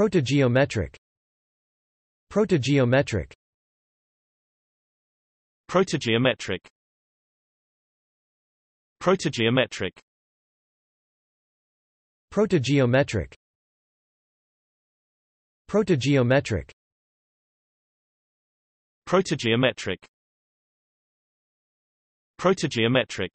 Protogeometric Protogeometric Protogeometric Protogeometric Protogeometric Protogeometric Protogeometric Protogeometric